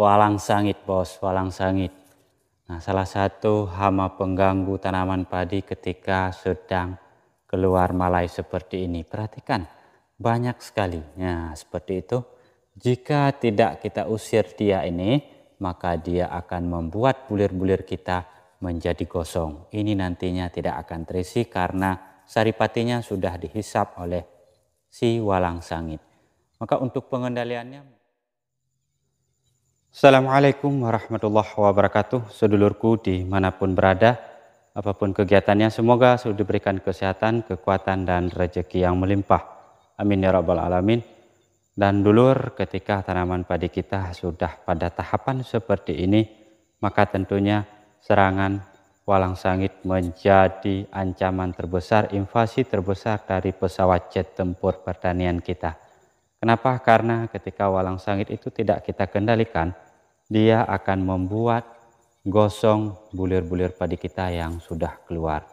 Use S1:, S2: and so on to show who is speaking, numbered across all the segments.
S1: walang sangit bos, walang sangit. Nah, salah satu hama pengganggu tanaman padi ketika sedang keluar malai seperti ini. Perhatikan, banyak sekali. Nah, seperti itu. Jika tidak kita usir dia ini, maka dia akan membuat bulir-bulir kita menjadi kosong. Ini nantinya tidak akan terisi karena saripatinya sudah dihisap oleh si walang sangit. Maka untuk pengendaliannya Assalamualaikum warahmatullahi wabarakatuh. Sedulurku dimanapun berada, apapun kegiatannya, semoga sudah diberikan kesehatan, kekuatan, dan rejeki yang melimpah. Amin ya rabbal alamin. Dan dulur ketika tanaman padi kita sudah pada tahapan seperti ini, maka tentunya serangan walang sangit menjadi ancaman terbesar, invasi terbesar dari pesawat jet tempur pertanian kita. Kenapa? Karena ketika walang sangit itu tidak kita kendalikan, dia akan membuat gosong bulir-bulir padi kita yang sudah keluar.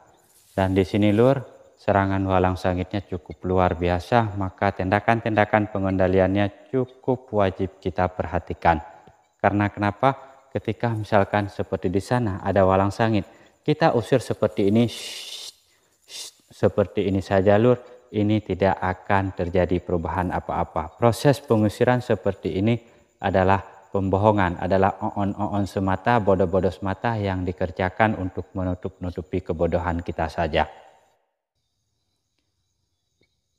S1: Dan di sini lur, serangan walang sangitnya cukup luar biasa, maka tindakan-tindakan pengendaliannya cukup wajib kita perhatikan. Karena kenapa? Ketika misalkan seperti di sana ada walang sangit, kita usir seperti ini, shh, shh, seperti ini saja lur, ini tidak akan terjadi perubahan apa-apa. Proses pengusiran seperti ini adalah pembohongan, adalah on-on semata, bodoh-bodoh semata yang dikerjakan untuk menutup-nutupi kebodohan kita saja.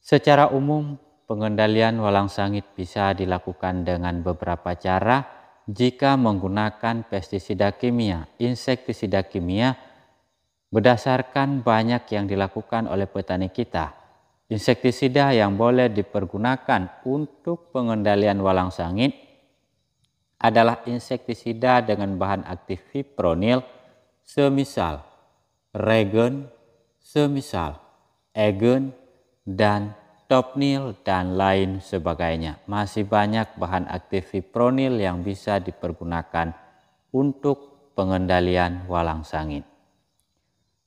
S1: Secara umum, pengendalian walang sangit bisa dilakukan dengan beberapa cara jika menggunakan pestisida kimia, insektisida kimia, berdasarkan banyak yang dilakukan oleh petani kita Insektisida yang boleh dipergunakan untuk pengendalian walang sangit adalah insektisida dengan bahan aktif fipronil semisal regen, semisal egen, dan topnil dan lain sebagainya. Masih banyak bahan aktif fipronil yang bisa dipergunakan untuk pengendalian walang sangit.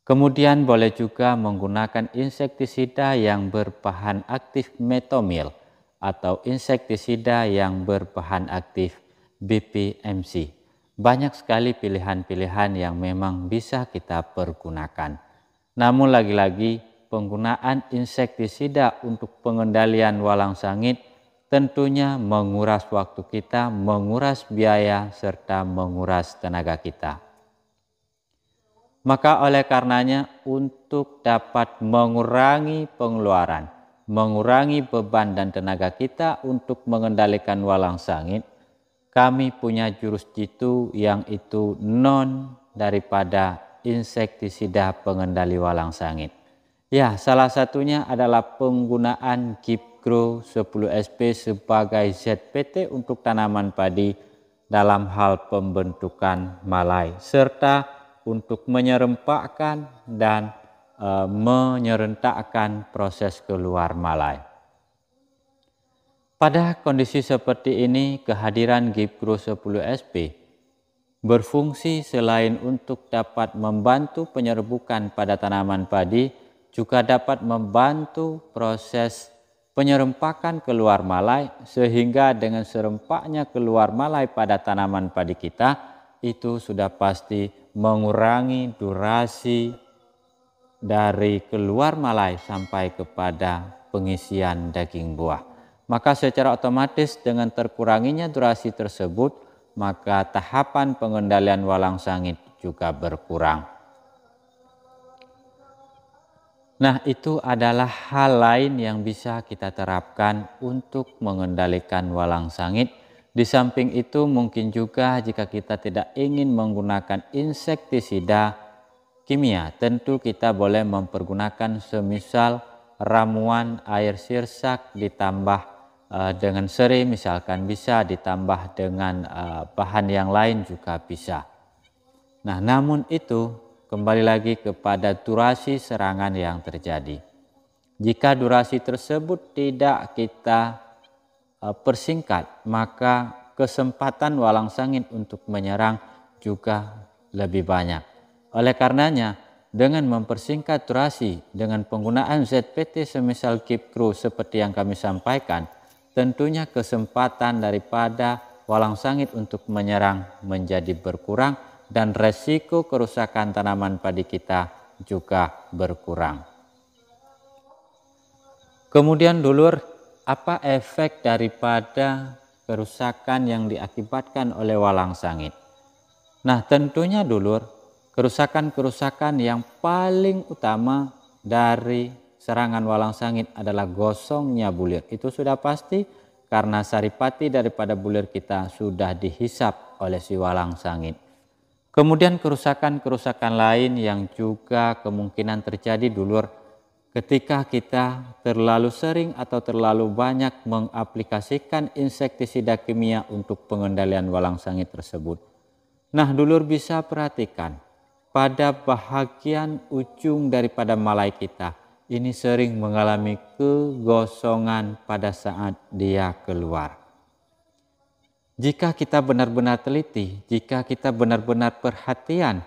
S1: Kemudian boleh juga menggunakan insektisida yang berbahan aktif metomil atau insektisida yang berbahan aktif BPMC. Banyak sekali pilihan-pilihan yang memang bisa kita pergunakan. Namun lagi-lagi penggunaan insektisida untuk pengendalian walang sangit tentunya menguras waktu kita, menguras biaya, serta menguras tenaga kita. Maka oleh karenanya untuk dapat mengurangi pengeluaran, mengurangi beban dan tenaga kita untuk mengendalikan walang sangit, kami punya jurus jitu yang itu non daripada insektisida pengendali walang sangit. Ya, salah satunya adalah penggunaan Gipgro 10SP sebagai ZPT untuk tanaman padi dalam hal pembentukan malai serta untuk menyerempakkan dan e, menyerentakkan proses keluar malai. Pada kondisi seperti ini, kehadiran Gipgro 10SP berfungsi selain untuk dapat membantu penyerbukan pada tanaman padi, juga dapat membantu proses penyerempakan keluar malai sehingga dengan serempaknya keluar malai pada tanaman padi kita itu sudah pasti mengurangi durasi dari keluar malai sampai kepada pengisian daging buah. Maka secara otomatis dengan terkuranginya durasi tersebut, maka tahapan pengendalian walang sangit juga berkurang. Nah, itu adalah hal lain yang bisa kita terapkan untuk mengendalikan walang sangit di samping itu mungkin juga jika kita tidak ingin menggunakan insektisida kimia, tentu kita boleh mempergunakan semisal ramuan air sirsak ditambah eh, dengan seri misalkan bisa ditambah dengan eh, bahan yang lain juga bisa. Nah, namun itu kembali lagi kepada durasi serangan yang terjadi. Jika durasi tersebut tidak kita E, persingkat, maka kesempatan walang sangit untuk menyerang juga lebih banyak. Oleh karenanya, dengan mempersingkat durasi dengan penggunaan ZPT semisal Keep Crew seperti yang kami sampaikan, tentunya kesempatan daripada walang sangit untuk menyerang menjadi berkurang dan resiko kerusakan tanaman padi kita juga berkurang. Kemudian dulur apa efek daripada kerusakan yang diakibatkan oleh walang sangit. Nah, tentunya dulur, kerusakan-kerusakan yang paling utama dari serangan walang sangit adalah gosongnya bulir. Itu sudah pasti karena saripati daripada bulir kita sudah dihisap oleh si walang sangit. Kemudian kerusakan-kerusakan lain yang juga kemungkinan terjadi dulur ketika kita terlalu sering atau terlalu banyak mengaplikasikan insektisida kimia untuk pengendalian walang sangit tersebut. Nah, dulur bisa perhatikan pada bahagian ujung daripada malai kita ini sering mengalami kegosongan pada saat dia keluar. Jika kita benar-benar teliti, jika kita benar-benar perhatian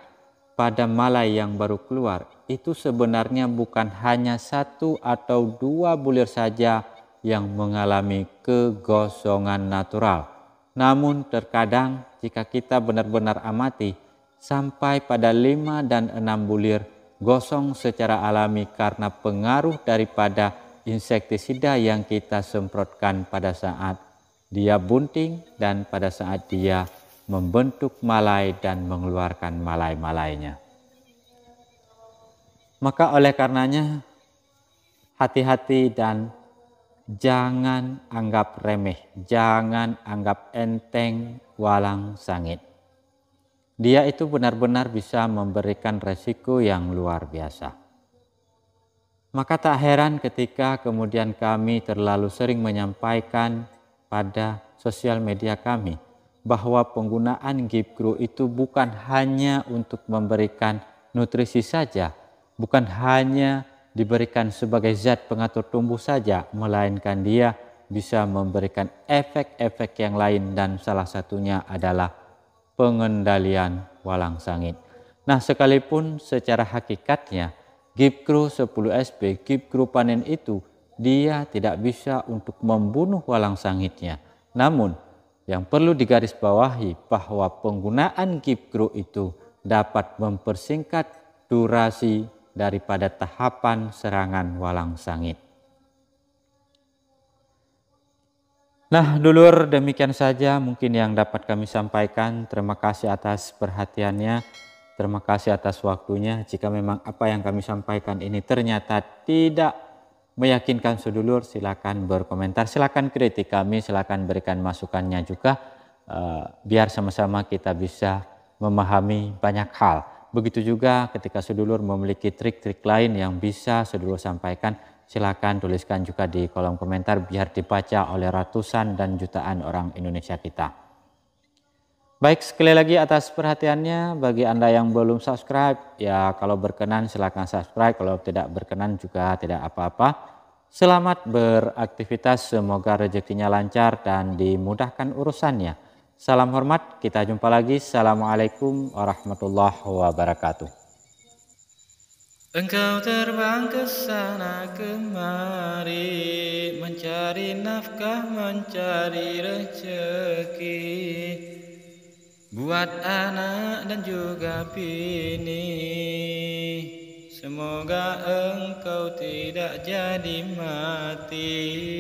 S1: pada malai yang baru keluar, itu sebenarnya bukan hanya satu atau dua bulir saja yang mengalami kegosongan natural. Namun terkadang jika kita benar-benar amati sampai pada lima dan enam bulir gosong secara alami karena pengaruh daripada insektisida yang kita semprotkan pada saat dia bunting dan pada saat dia membentuk malai dan mengeluarkan malai-malainya. Maka oleh karenanya hati-hati dan jangan anggap remeh, jangan anggap enteng walang sangit. Dia itu benar-benar bisa memberikan resiko yang luar biasa. Maka tak heran ketika kemudian kami terlalu sering menyampaikan pada sosial media kami bahwa penggunaan Gipgro itu bukan hanya untuk memberikan nutrisi saja, bukan hanya diberikan sebagai zat pengatur tumbuh saja, melainkan dia bisa memberikan efek-efek yang lain dan salah satunya adalah pengendalian walang sangit. Nah sekalipun secara hakikatnya Gipkru 10SP, Gipkru panen itu dia tidak bisa untuk membunuh walang sangitnya. Namun yang perlu digarisbawahi bahwa penggunaan Gipkru itu dapat mempersingkat durasi daripada tahapan serangan walang sangit. Nah, dulur, demikian saja mungkin yang dapat kami sampaikan. Terima kasih atas perhatiannya. Terima kasih atas waktunya. Jika memang apa yang kami sampaikan ini ternyata tidak meyakinkan sedulur, silakan berkomentar, silakan kritik kami, silakan berikan masukannya juga. Eh, biar sama-sama kita bisa memahami banyak hal. Begitu juga ketika sedulur memiliki trik-trik lain yang bisa sedulur sampaikan, silakan tuliskan juga di kolom komentar biar dibaca oleh ratusan dan jutaan orang Indonesia kita. Baik, sekali lagi atas perhatiannya bagi Anda yang belum subscribe, ya kalau berkenan silakan subscribe, kalau tidak berkenan juga tidak apa-apa. Selamat beraktivitas, semoga rezekinya lancar dan dimudahkan urusannya. Salam hormat, kita jumpa lagi. Assalamualaikum warahmatullahi wabarakatuh. Engkau terbang ke sana kemari Mencari nafkah, mencari rezeki Buat anak dan juga bini Semoga engkau tidak jadi mati